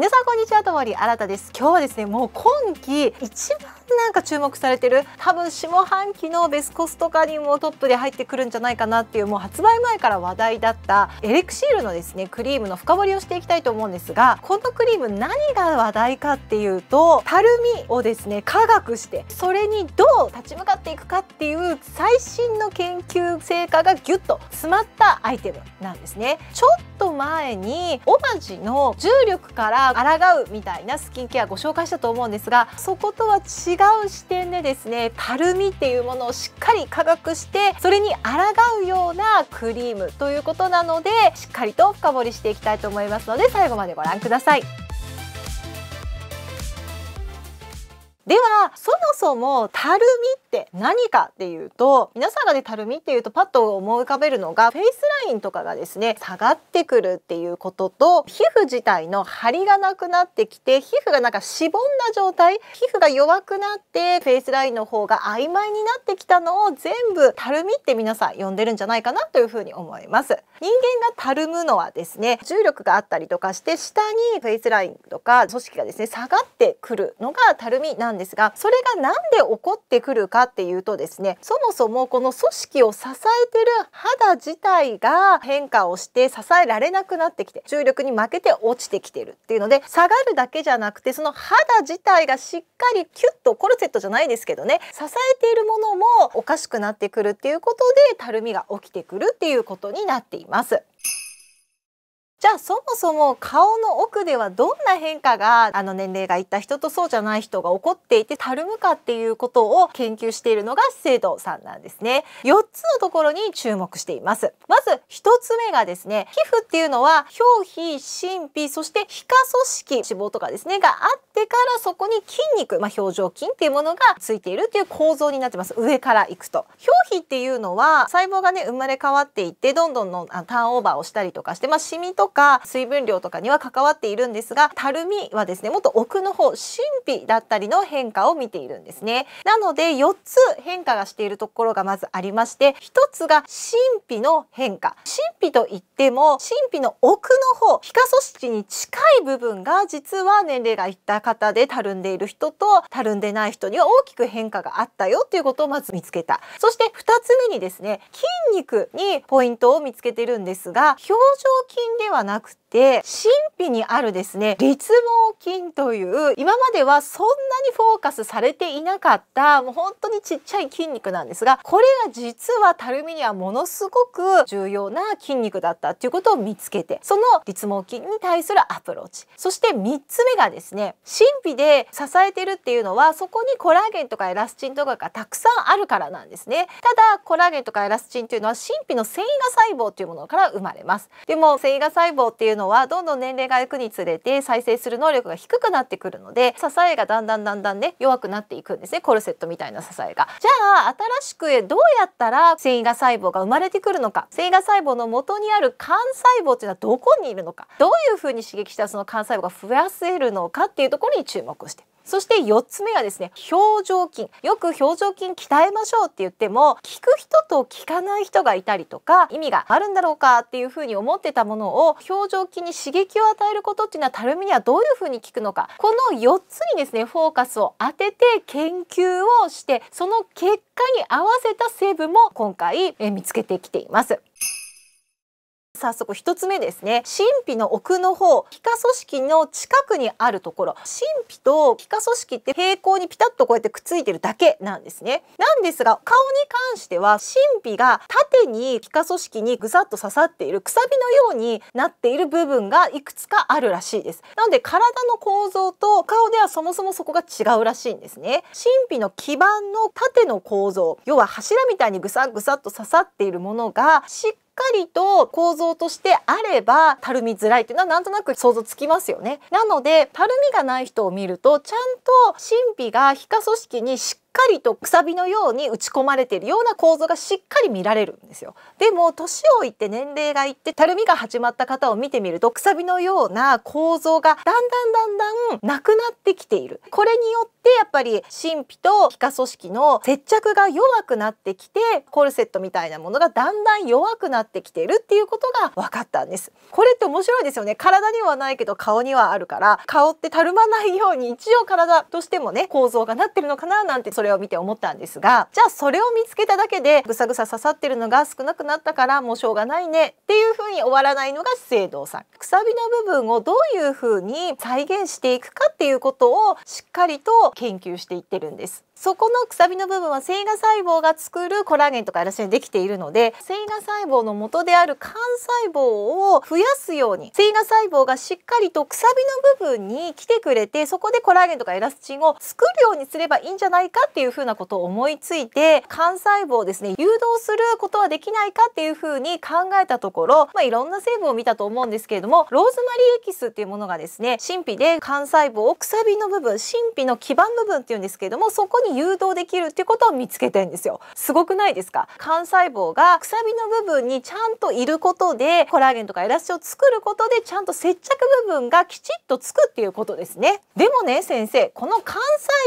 皆さんこんにちはともり新たです今日はですねもう今季一番なんか注目されてる多分下半期のベスコスとかにもトップで入ってくるんじゃないかなっていうもう発売前から話題だったエレクシールのですねクリームの深掘りをしていきたいと思うんですがこのクリーム何が話題かっていうとたるみをですね科学してそれにどう立ち向かっていくかっていう最新の研究成果がギュッと詰まったアイテムなんですねちょっと前にオマジの重力から抗うみたいなスキンケアご紹介したと思うんですがそことは違う視点でですねたるみっていうものをしっかり科学してそれに抗うようなクリームということなのでしっかりと深掘りしていきたいと思いますので最後までご覧ください。ではそもそもたるみって何かっていうと皆さんがねたるみっていうとパッと思い浮かべるのがフェイスラインとかがですね下がってくるっていうことと皮膚自体の張りがなくなってきて皮膚がなんかしぼんだ状態皮膚が弱くなってフェイスラインの方が曖昧になってきたのを全部たるみって皆さん呼んでるんじゃないかなというふうに思います。人間がたるむのはですね重力があったりとかして下にフェイスラインとか組織がですね下がってくるのがたるみなんですがそれが何で起こってくるかっていうとですねそもそもこの組織を支えてる肌自体が変化をして支えられなくなってきて重力に負けて落ちてきてるっていうので下がるだけじゃなくてその肌自体がしっかりキュッとコルセットじゃないですけどね支えているものもおかしくなってくるっていうことでたるみが起きてくるっていうことになっています。ます。じゃあそもそも顔の奥ではどんな変化があの年齢がいった人とそうじゃない人が起こっていてたるむかっていうことを研究しているのが生徒さんなんですね4つのところに注目していますまず1つ目がですね皮膚っていうのは表皮真皮そして皮下組織脂肪とかですねがあってからそこに筋肉まあ、表情筋っていうものがついているっていう構造になってます上からいくと表皮っていうのは細胞がね生まれ変わっていってどんどんのターンオーバーをしたりとかしてまあシミとかか水分量とかには関わっているんですがたるみはですねもっと奥の方神秘だったりの変化を見ているんですねなので4つ変化がしているところがまずありまして1つが神秘の変化神秘といっても神秘の奥の方皮下組織に近い部分が実は年齢がいった方でたるんでいる人とたるんでない人には大きく変化があったよということをまず見つけたそして2つ目にですね筋肉にポイントを見つけてるんですが表情筋でははなくて神秘にあるですね立毛筋という今まではそんなにフォーカスされていなかったもう本当にちっちゃい筋肉なんですがこれが実はたるみにはものすごく重要な筋肉だったっていうことを見つけてその立毛筋に対するアプローチそして3つ目がですね神秘で支えてるっていうのはそこにコラーゲンとかエラスチンとかがたくさんあるからなんですねただコラーゲンとかエラスチンというのは神秘の繊維芽細胞というものから生まれますでも繊維が細胞っていうのはどんどん年齢がいくにつれて再生する能力が低くなってくるので支えがだんだんだんだんね弱くなっていくんですねコルセットみたいな支えが。じゃあ新しくどうやったら繊維が細胞が生まれてくるのか繊維が細胞の元にある幹細胞っていうのはどこにいるのかどういうふうに刺激したらその幹細胞が増やせるのかっていうところに注目してそして4つ目がですね表情筋よく表情筋鍛えましょうって言っても聞く人と聞かない人がいたりとか意味があるんだろうかっていうふうに思ってたものを表情筋に刺激を与えることっていうのはたるみにはどういうふうに効くのかこの4つにですねフォーカスを当てて研究をしてその結果に合わせた成分も今回見つけてきています。早速1つ目ですね神秘の奥の方皮下組織の近くにあるところ神秘と皮下組織って平行にピタッとこうやってくっついてるだけなんですねなんですが顔に関しては神秘が縦に皮下組織にぐさっと刺さっているくさびのようになっている部分がいくつかあるらしいですなので体の構造と顔ではそもそもそこが違うらしいんですね神秘の基盤の縦の構造要は柱みたいにぐさぐさっと刺さっているものがしっかりと構造としてあればたるみづらいというのはなんとなく想像つきますよね。なのでたるみがない人を見るとちゃんと神秘が皮下組織にしっかりとくさびのように打ち込まれているような構造がしっかり見られるんですよでも年老いて年齢がいってたるみが始まった方を見てみるとくさびのような構造がだんだんだんだんなくなってきているこれによってやっぱり神秘と皮下組織の接着が弱くなってきてコルセットみたいなものがだんだん弱くなってきているっていうことが分かったんですこれって面白いですよね体にはないけど顔にはあるから顔ってたるまないように一応体としてもね構造がなってるのかななんてそれを見て思ったんですがじゃあそれを見つけただけでぐさぐさ刺さってるのが少なくなったからもうしょうがないねっていう風に終わらないのが資生堂さん。くさびの部分をどういう風に再現していくかっていうことをしっかりと研究していってるんです。そこのくさびの部分は繊維芽細胞が作るコラーゲンとかエラスチンできているので繊維芽細胞の元である幹細胞を増やすように繊維芽細胞がしっかりとくさびの部分に来てくれてそこでコラーゲンとかエラスチンを作るようにすればいいんじゃないかっていうふうなことを思いついて幹細胞をですね誘導することはできないかっていうふうに考えたところ、まあ、いろんな成分を見たと思うんですけれどもローズマリーエキスっていうものがですね神秘で幹細胞をくさびの部分神秘の基盤部分っていうんですけれどもそこにに誘導できるっていうことを見つけてんですよすごくないですか幹細胞がくさびの部分にちゃんといることでコラーゲンとかエラスチを作ることでちゃんと接着部分がきちっとつくっていうことですねでもね先生この幹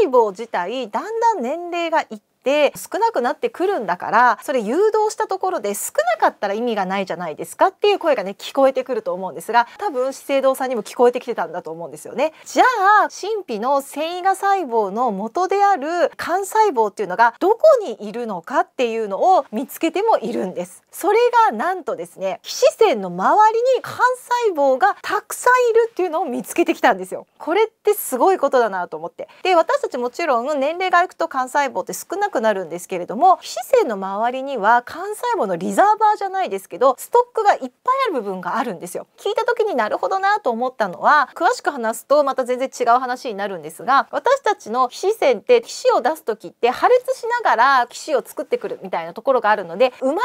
細胞自体だんだん年齢がいってって少なくなってくるんだからそれ誘導したところで少なかったら意味がないじゃないですかっていう声がね聞こえてくると思うんですが多分資生堂さんにも聞こえてきてたんだと思うんですよね。じゃあ神秘の繊維が細胞の元である幹細胞っていうのがどこにいるのかっていうのを見つけてもいるんです。それがなんとですね皮脂腺の周りに幹細胞がたくさんいるっていうのを見つけてきたんですよ。これってすごいことだなと思って。で私たちもちろん年齢がいくと幹細胞って少なくなるんですけれども皮脂腺の周りには幹細胞のリザーバーじゃないですけどストックがいっぱいある部分があるんですよ聞いた時になるほどなと思ったのは詳しく話すとまた全然違う話になるんですが私たちの皮脂腺って皮脂を出す時って破裂しながら皮脂を作ってくるみたいなところがあるので生まれ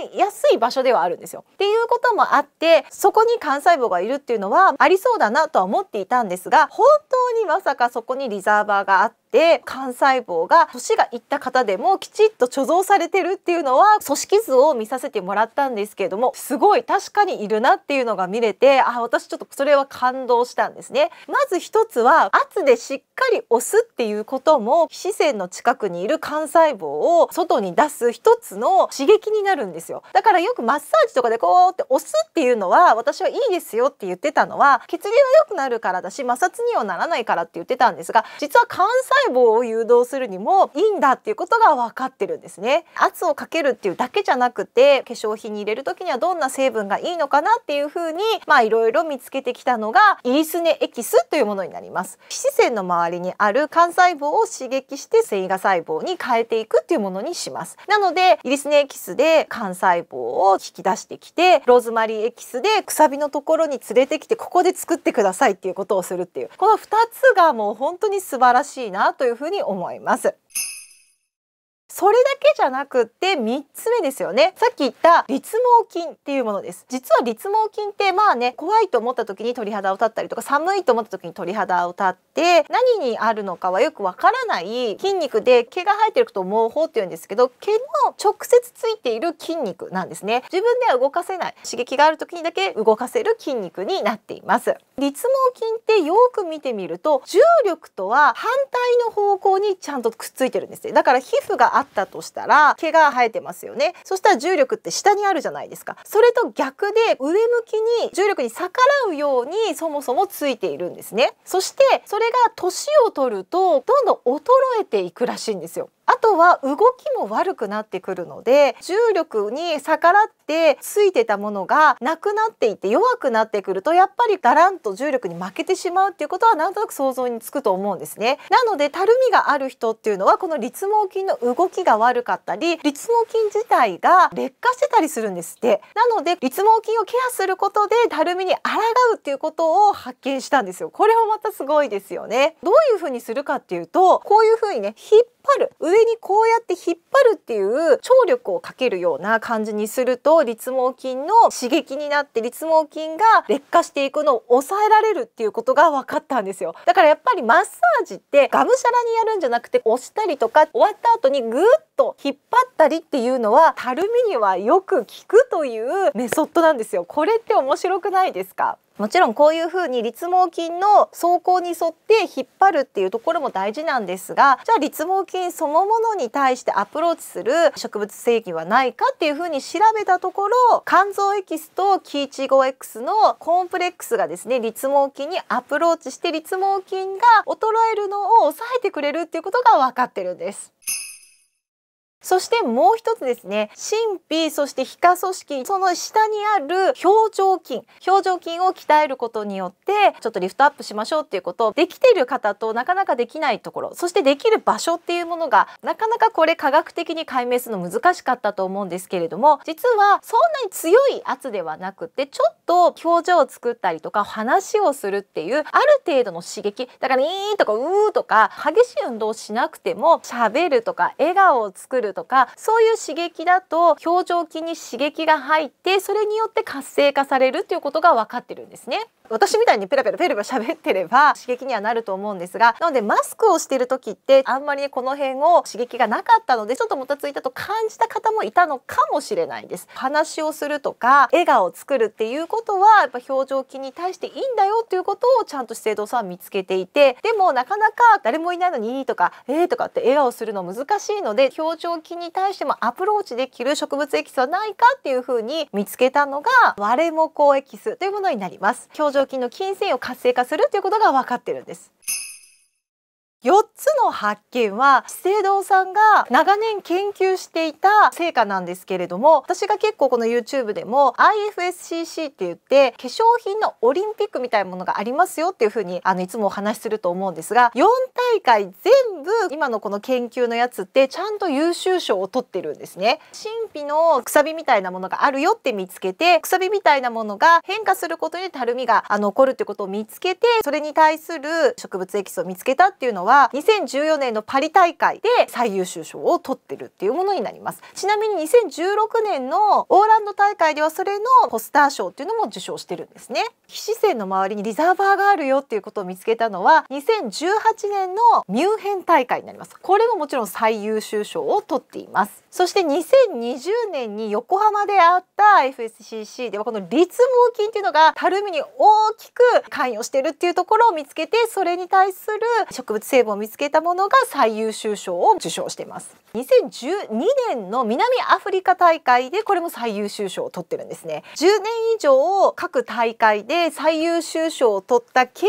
変わりやすい場所ではあるんですよ。っていうこともあってそこに幹細胞がいるっていうのはありそうだなとは思っていたんですが本当にまさかそこにリザーバーがあってって幹細胞が年がいった方でもきちっと貯蔵されてるっていうのは組織図を見させてもらったんですけれどもすごい確かにいるなっていうのが見れてあ私ちょっとそれは感動したんですね。まず一つは圧でしっかり押すっていうことも皮脂腺の近くにいる幹細胞を外に出す一つの刺激になるんですよ。だからよくマッサージとかでこうって押すっていうのは私はいいですよって言ってたのは血流が良くなるからだし摩擦にはならないからって言ってたんですが実は幹細細胞を誘導するにもいいんだっていうことが分かってるんですね圧をかけるっていうだけじゃなくて化粧品に入れる時にはどんな成分がいいのかなっていう風にまあいろいろ見つけてきたのがイリスネエキスというものになります皮脂腺の周りにある幹細胞を刺激して繊維が細胞に変えていくっていうものにしますなのでイリスネエキスで幹細胞を引き出してきてローズマリーエキスでくさびのところに連れてきてここで作ってくださいっていうことをするっていうこの2つがもう本当に素晴らしいなというふうに思います。それだけじゃなくって3つ目ですよねさっき言った立毛筋っていうものです実は立毛筋ってまあね怖いと思った時に鳥肌を立ったりとか寒いと思った時に鳥肌を立って何にあるのかはよくわからない筋肉で毛が生えてることを毛包って言うんですけど毛の直接ついている筋肉なんですね自分では動かせない刺激がある時にだけ動かせる筋肉になっています立毛筋ってよく見てみると重力とは反対の方向にちゃんとくっついてるんですねだから皮膚がったとしたら毛が生えてますよねそしたら重力って下にあるじゃないですかそれと逆で上向きに重力に逆らうようにそもそもついているんですねそしてそれが年を取るとどんどん衰えていくらしいんですよあとは動きも悪くなってくるので重力に逆らってついてたものがなくなっていって弱くなってくるとやっぱりガランと重力に負けてしまうっていうことはなんとなく想像につくと思うんですね。なのでたるみがある人っていうのはこの立毛筋の動きが悪かったり立毛筋自体が劣化してたりするんですってなので立毛筋をケアすることでたるみに抗うっていうことを発見したんですよこれもまたすごいですよねどういう風にするかっていうとこういう風にね引っ張る上上にこうやって引っ張るっていう張力をかけるような感じにすると立毛筋の刺激になって立毛筋が劣化していくのを抑えられるっていうことが分かったんですよだからやっぱりマッサージってがむしゃらにやるんじゃなくて押したりとか終わった後にぐっと引っ張ったりっていうのはたるみにはよく効くというメソッドなんですよこれって面白くないですかもちろんこういうふうに立毛筋の走行に沿って引っ張るっていうところも大事なんですがじゃあ立毛筋そのものに対してアプローチする植物性器はないかっていうふうに調べたところ肝臓エキスとキイチゴ X のコンプレックスがですね立毛筋にアプローチして立毛筋が衰えるのを抑えてくれるっていうことが分かってるんです。そしてもう一つですね神秘そして皮下組織その下にある表情筋表情筋を鍛えることによってちょっとリフトアップしましょうっていうことをできている方となかなかできないところそしてできる場所っていうものがなかなかこれ科学的に解明するの難しかったと思うんですけれども実はそんなに強い圧ではなくてちょっと表情を作ったりとか話をするっていうある程度の刺激だから「イー」とか「うー」とか激しい運動をしなくても喋るとか笑顔を作るとかそういう刺激だと表情筋に刺激が入ってそれによって活性化されるということが分かってるんですね。私みたいにペラペラペラペラ喋ってれば刺激にはなると思うんですがなのでマスクをしてる時ってあんまり、ね、この辺を刺激がなかったのでちょっともたついたと感じた方もいたのかもしれないです話をするとか笑顔を作るっていうことはやっぱ表情筋に対していいんだよっていうことをちゃんと資生堂さん見つけていてでもなかなか誰もいないのにいいとかえーとかって笑顔するの難しいので表情筋に対してもアプローチできる植物エキスはないかっていうふうに見つけたのが割れもこエキスというものになります表剰金の金銭を活性化するということが分かってるんです。4つの発見は資生堂さんが長年研究していた成果なんですけれども私が結構この YouTube でも IFSCC って言って化粧品のオリンピックみたいなものがありますよっていうふうにあのいつもお話しすると思うんですが4大会全部今のこの研究のやつってちゃんと優秀賞を取ってるんですね神秘のくさびみたいなものがあるよって見つけてくさびみたいなものが変化することでたるみがあの起こるってことを見つけてそれに対する植物エキスを見つけたっていうのはは2014年のパリ大会で最優秀賞を取ってるっていうものになりますちなみに2016年のオーランド大会ではそれのポスター賞っていうのも受賞してるんですね皮脂腺の周りにリザーバーがあるよっていうことを見つけたのは2018年のミュンヘン大会になりますこれももちろん最優秀賞を取っていますそして2020年に横浜であった FSCC ではこの立毛筋っていうのがたるみに大きく関与してるっていうところを見つけてそれに対する植物成分を見つけたものが最優秀賞を受賞しています2012年の南アフリカ大会でこれも最優秀賞を取ってるんですね10年以上各大会で最優秀賞を取った研究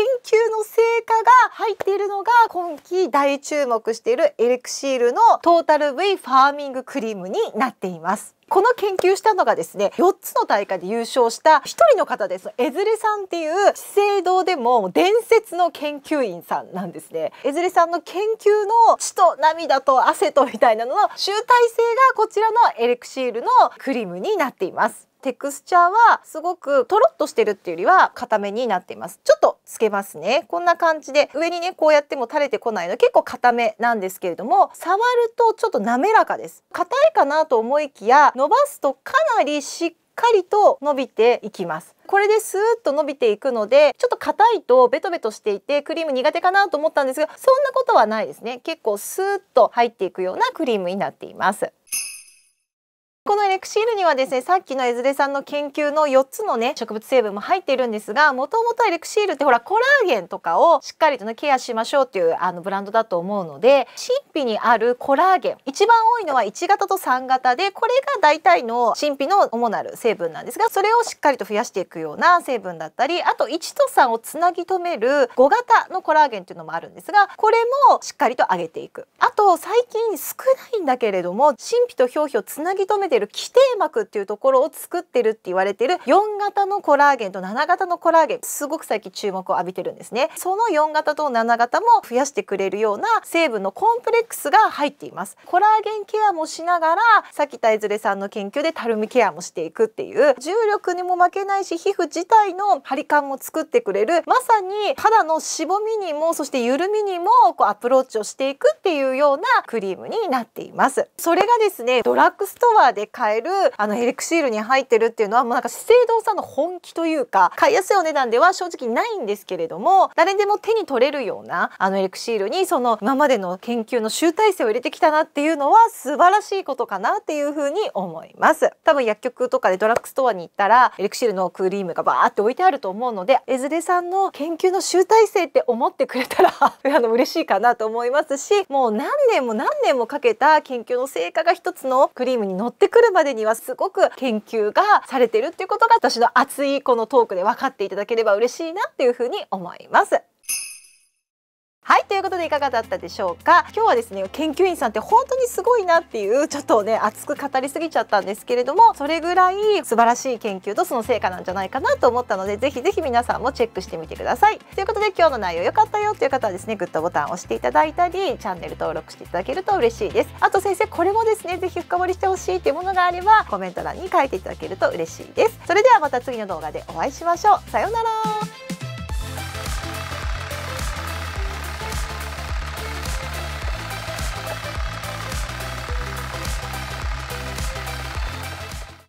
の成果が入っているのが今季大注目しているエレクシールのトータルウェイファーミングクリームになっていますこの研究したのがですね4つの大会で優勝した1人の方です江連さんっていう資生堂でも伝説の研究員さんなんですね江連さんの研究の血と涙と汗とみたいなのの集大成がこちらのエレクシールのクリームになっていますテクスチャーはすごくとろっとしてるっていうよりは固めになっていますちょっとつけますねこんな感じで上にねこうやっても垂れてこないの結構固めなんですけれども触るとちょっと滑らかです硬いかなと思いきや伸ばすとかなりしっしっかりと伸びていきますこれでスーッと伸びていくのでちょっと硬いとベトベトしていてクリーム苦手かなと思ったんですがそんなことはないですね結構スーッと入っていくようなクリームになっていますこのエレクシールにはですねさっきの江連さんの研究の4つのね植物成分も入っているんですがもともとエレクシールってほらコラーゲンとかをしっかりとねケアしましょうっていうあのブランドだと思うので新品にあるコラーゲン一番多いのは1型と3型でこれが大体の新品の主なる成分なんですがそれをしっかりと増やしていくような成分だったりあと1と3をつなぎ止める5型のコラーゲンっていうのもあるんですがこれもしっかりと上げていく。あと最近少ないんだけれども新皮と表皮をつなぎ止めててる基底膜っていうところを作ってるって言われてる4型のコラーゲンと7型のコラーゲンすごく最近注目を浴びてるんですねその4型と7型も増やしてくれるような成分のコンプレックスが入っていますコラーゲンケアもしながらさっきたいずれさんの研究でたるみケアもしていくっていう重力にも負けないし皮膚自体の張り感も作ってくれるまさに肌のしぼみにもそして緩みにもこうアプローチをしていくっていうようなクリームになっていますそれがですねドラッグストアでで買えるあのエリクシールに入ってるっていうのはもうなんか資生堂さんの本気というか買いやすいお値段では正直ないんですけれども誰でも手に取れるようなあのエリクシールにその今までの研究の集大成を入れてきたなっていうのは素晴らしいことかなっていうふうに思います多分薬局とかでドラッグストアに行ったらエリクシールのクリームがバーって置いてあると思うので江連さんの研究の集大成って思ってくれたら あの嬉しいかなと思いますしもう何年も何年もかけた研究の成果が一つのクリームに乗っててくるまでにはすごく研究がされてるっていうことが私の熱いこのトークで分かっていただければ嬉しいなっていうふうに思います。はいということでいかがだったでしょうか今日はですね研究員さんって本当にすごいなっていうちょっとね熱く語りすぎちゃったんですけれどもそれぐらい素晴らしい研究とその成果なんじゃないかなと思ったのでぜひぜひ皆さんもチェックしてみてくださいということで今日の内容良かったよという方はですねグッドボタンを押していただいたりチャンネル登録していただけると嬉しいですあと先生これもですねぜひ深掘りしてほしいっていうものがあればコメント欄に書いていただけると嬉しいですそれではまた次の動画でお会いしましょうさようなら